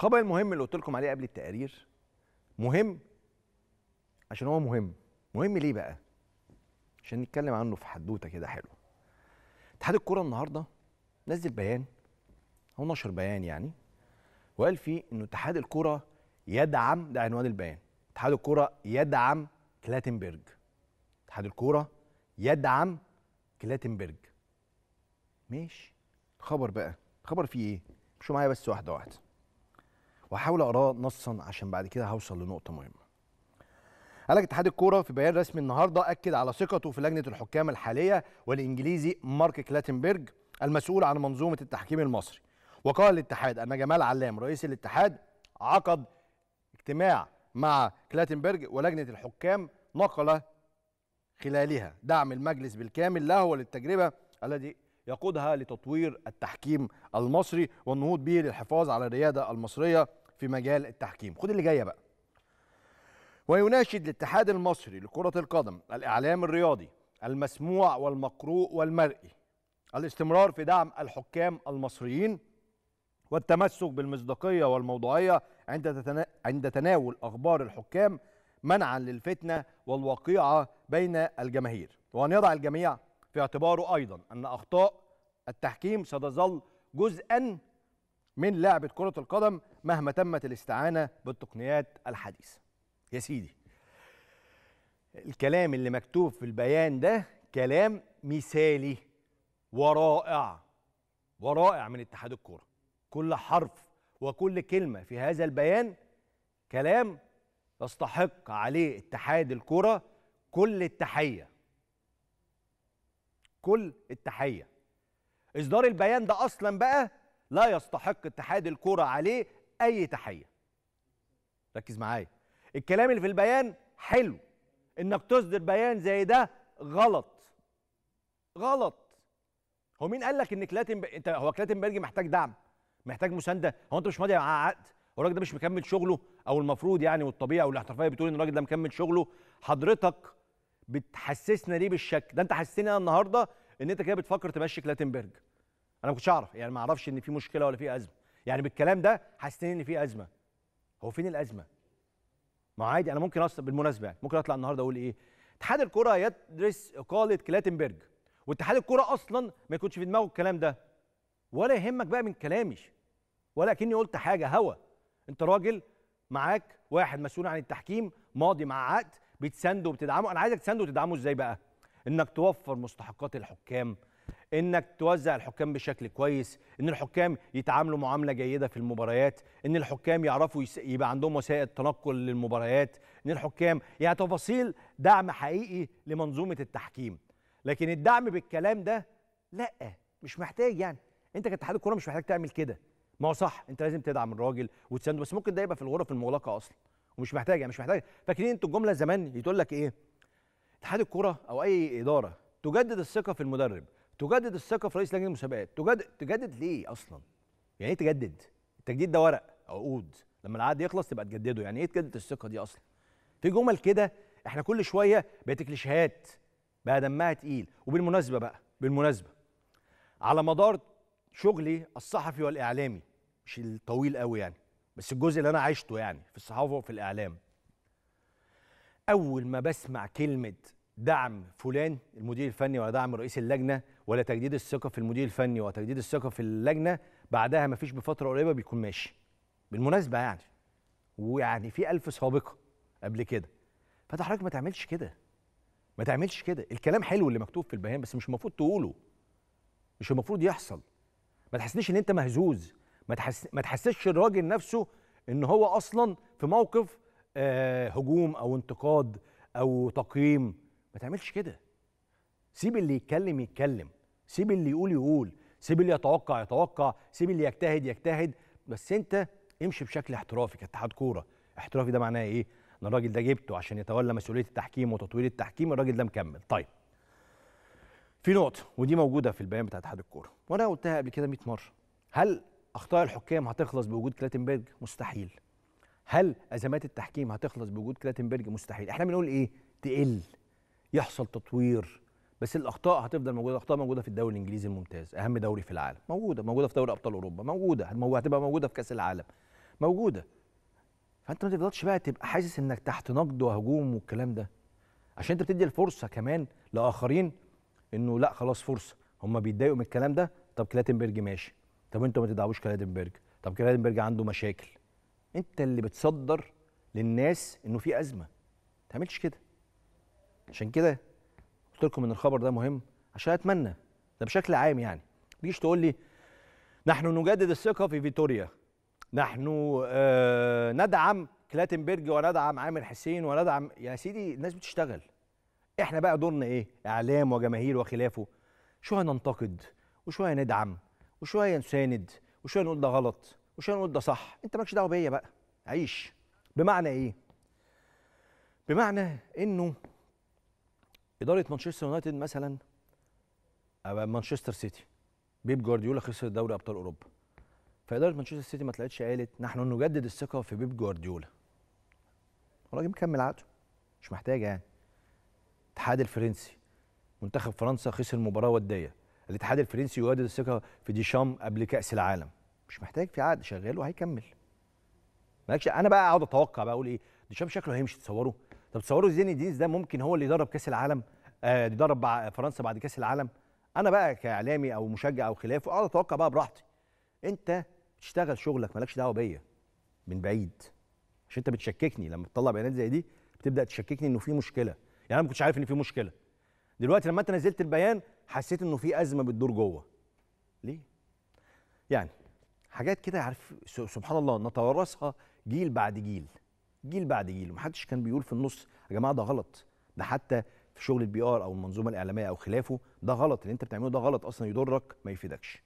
خبر المهم اللي قلت لكم عليه قبل التقارير مهم عشان هو مهم مهم ليه بقى عشان نتكلم عنه في حدوته كده حلوه اتحاد الكره النهارده نزل بيان او نشر بيان يعني وقال فيه انه اتحاد الكره يدعم ده عنوان البيان اتحاد الكره يدعم كلاتنبرج اتحاد الكوره يدعم كلاتنبرج ماشي خبر بقى خبر فيه ايه مشوا معايا بس واحده واحده وهحاول اقراه نصا عشان بعد كده هوصل لنقطه مهمه قال لك اتحاد الكوره في بيان رسمي النهارده اكد على ثقته في لجنه الحكام الحاليه والانجليزي مارك كلاتنبرج المسؤول عن منظومه التحكيم المصري وقال الاتحاد ان جمال علام رئيس الاتحاد عقد اجتماع مع كلاتنبرج ولجنه الحكام نقل خلالها دعم المجلس بالكامل له وللتجربه الذي يقودها لتطوير التحكيم المصري والنهوض به للحفاظ على الرياده المصريه في مجال التحكيم خد اللي جايه بقى ويناشد الاتحاد المصري لكرة القدم الإعلام الرياضي المسموع والمقروء والمرئي الاستمرار في دعم الحكام المصريين والتمسك بالمصداقية والموضوعية عند عند تناول أخبار الحكام منعا للفتنة والوقيعة بين الجماهير وأن يضع الجميع في اعتباره أيضا أن أخطاء التحكيم ستظل جزءا من لعبة كرة القدم مهما تمت الاستعانة بالتقنيات الحديثة يا سيدي الكلام اللي مكتوب في البيان ده كلام مثالي ورائع ورائع من اتحاد الكورة كل حرف وكل كلمة في هذا البيان كلام يستحق عليه اتحاد الكوره كل التحية كل التحية إصدار البيان ده أصلا بقى لا يستحق اتحاد الكرة عليه أي تحية ركز معايا الكلام اللي في البيان حلو انك تصدر بيان زي ده غلط غلط هو مين قال لك ان كلاتن انت هو كلاتنبرج محتاج دعم محتاج مسانده هو انت مش ماضي معاه عقد هو الراجل ده مش مكمل شغله او المفروض يعني والطبيعي والاحترافيه بتقول ان الراجل ده مكمل شغله حضرتك بتحسسنا ليه بالشك ده انت حسسني انا النهارده ان انت كده بتفكر تمشي كلاتنبرج انا ما كنتش اعرف يعني ما اعرفش ان في مشكله ولا في ازمه يعني بالكلام ده حسيت ان في ازمه هو فين الازمه ما عادي انا ممكن اصلا بالمناسبه يعني ممكن اطلع النهارده اقول ايه اتحاد الكره يدرس اقاله كلاتنبرج واتحاد الكره اصلا ما يكونش في دماغه الكلام ده ولا يهمك بقى من كلامي ولا كني قلت حاجه هوا انت راجل معاك واحد مسؤول عن التحكيم ماضي مع عقد بتسنده وبتدعمه انا عايزك تسنده وتدعمه ازاي بقى انك توفر مستحقات الحكام انك توزع الحكام بشكل كويس ان الحكام يتعاملوا معامله جيده في المباريات ان الحكام يعرفوا يس... يبقى عندهم وسائل تنقل للمباريات ان الحكام يعني تفاصيل دعم حقيقي لمنظومه التحكيم لكن الدعم بالكلام ده لا مش محتاج يعني انت كاتحاد الكوره مش محتاج تعمل كده ما هو صح انت لازم تدعم الراجل وتسانده بس ممكن ده يبقى في الغرف المغلقه اصلا ومش محتاج يعني مش محتاج فاكرين انتوا الجمله زمان تقول لك ايه اتحاد الكوره او اي اداره تجدد الثقه في المدرب تجدد الثقه في رئيس لجنه المسابقات تجدد تجدد ليه اصلا يعني ايه تجدد التجديد ده ورق عقود لما العقد يخلص تبقى تجدده يعني ايه تجدد الثقه دي اصلا في جمل كده احنا كل شويه بقت كليشيهات بقى دمها تقيل وبالمناسبه بقى بالمناسبه على مدار شغلي الصحفي والاعلامي مش الطويل قوي يعني بس الجزء اللي انا عشته يعني في الصحافه وفي الاعلام اول ما بسمع كلمه دعم فلان المدير الفني ولا دعم رئيس اللجنه ولا تجديد الثقه في المدير الفني ولا تجديد الثقه في اللجنه بعدها ما فيش بفتره قريبه بيكون ماشي بالمناسبه يعني ويعني في ألف سابقه قبل كده فتحرك ما تعملش كده ما تعملش كده الكلام حلو اللي مكتوب في البيان بس مش المفروض تقوله مش المفروض يحصل ما تحسنيش ان انت مهزوز ما تحس ما تحسش الراجل نفسه ان هو اصلا في موقف آه هجوم او انتقاد او تقييم ما تعملش كده سيب اللي يتكلم يتكلم سيب اللي يقول يقول سيب اللي يتوقع يتوقع سيب اللي يجتهد يجتهد بس انت امشي بشكل احترافي كاتحاد كوره احترافي ده معناه ايه ان الراجل ده جبته عشان يتولى مسؤوليه التحكيم وتطوير التحكيم الراجل ده مكمل طيب في نقطه ودي موجوده في البيان بتاع اتحاد الكوره وانا قلتها قبل كده 100 مره هل اخطاء الحكام هتخلص بوجود كلاتنبرج مستحيل هل ازمات التحكيم هتخلص بوجود كلاتنبرج مستحيل احنا بنقول ايه تقل يحصل تطوير بس الاخطاء هتفضل موجوده الاخطاء موجوده في الدوري الانجليزي الممتاز اهم دوري في العالم موجوده موجوده في دوري ابطال اوروبا موجوده هتبقى موجوده في كاس العالم موجوده فانت ما تفضلش بقى تبقى حاسس انك تحت نقد وهجوم والكلام ده عشان انت بتدي الفرصه كمان لاخرين انه لا خلاص فرصه هم بيتضايقوا من الكلام ده طب كلاتنبرج ماشي طب انتوا ما تدعوش كلاتنبرج طب كلاتنبرج عنده مشاكل انت اللي بتصدر للناس انه في ازمه ما تعملش كده عشان كده قلت لكم ان الخبر ده مهم عشان اتمنى ده بشكل عام يعني تجيش تقول لي نحن نجدد الثقه في فيتوريا نحن آه ندعم كلاتنبرج وندعم عامر حسين وندعم يا سيدي الناس بتشتغل احنا بقى دورنا ايه اعلام وجماهير وخلافه شويه ننتقد وشويه ندعم وشويه نساند وشويه نقول ده غلط وشويه نقول ده صح انت مالكش دعوه بيا بقى عيش بمعنى ايه بمعنى انه اداره مانشستر يونايتد مثلا مانشستر سيتي بيب جوارديولا خسر دوري ابطال اوروبا فاداره مانشستر سيتي ما طلعتش قالت نحن نجدد الثقه في بيب جوارديولا الراجل مكمل عقده مش محتاجه يعني الاتحاد الفرنسي منتخب فرنسا خسر مباراه وديه الاتحاد الفرنسي يجدد الثقه في ديشام قبل كاس العالم مش محتاج في عقد شغال وهيكمل مالكش انا بقى اقعد اتوقع بقى اقول ايه ديشام شكله هيمشي تصوره طب تصوروا زين الدين ده ممكن هو اللي يدرب كاس العالم آه يدرب فرنسا بعد كاس العالم انا بقى كاعلامي او مشجع او خلافه أه، اقعد اتوقع بقى براحتي انت بتشتغل شغلك مالكش دعوه بيا من بعيد عشان انت بتشككني لما تطلع بيانات زي دي بتبدا تشككني انه في مشكله يعني انا ما كنتش عارف ان في مشكله دلوقتي لما انت نزلت البيان حسيت انه في ازمه بتدور جوه ليه يعني حاجات كده عارف سبحان الله نتوارثها جيل بعد جيل جيل بعد جيل ومحدش كان بيقول في النص يا جماعه ده غلط ده حتى في شغل البي ار او المنظومه الاعلاميه او خلافه ده غلط اللي انت بتعمله ده غلط اصلا يضرك ما يفيدكش